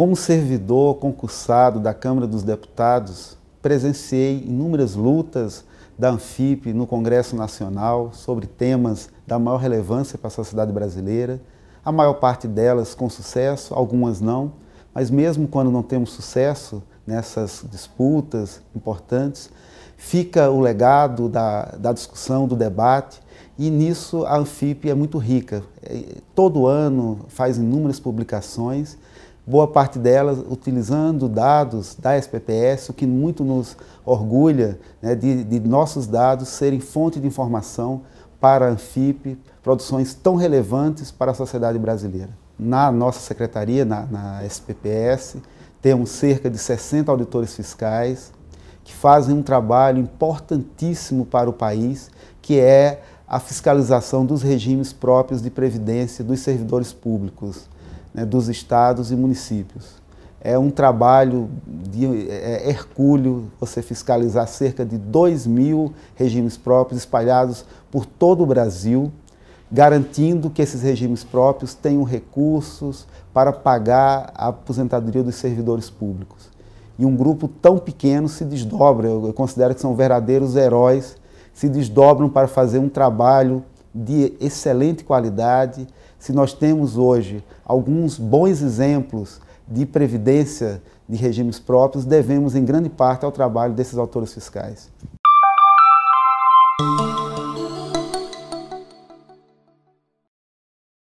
Como servidor concursado da Câmara dos Deputados, presenciei inúmeras lutas da Anfip no Congresso Nacional sobre temas da maior relevância para a sociedade brasileira, a maior parte delas com sucesso, algumas não, mas mesmo quando não temos sucesso nessas disputas importantes, fica o legado da, da discussão, do debate, e nisso a Anfip é muito rica. Todo ano faz inúmeras publicações boa parte delas utilizando dados da SPPS, o que muito nos orgulha né, de, de, nossos dados serem fonte de informação para a Anfip, produções tão relevantes para a sociedade brasileira. Na nossa secretaria, na, na SPPS, temos cerca de 60 auditores fiscais que fazem um trabalho importantíssimo para o país, que é a fiscalização dos regimes próprios de previdência dos servidores públicos né, dos estados e municípios. É um trabalho de, é, é hercúleo você fiscalizar cerca de 2 mil regimes próprios espalhados por todo o Brasil, garantindo que esses regimes próprios tenham recursos para pagar a aposentadoria dos servidores públicos. E um grupo tão pequeno se desdobra, eu considero que são verdadeiros heróis, se desdobram para fazer um trabalho de excelente qualidade, se nós temos hoje alguns bons exemplos de previdência de regimes próprios, devemos em grande parte ao trabalho desses autores fiscais.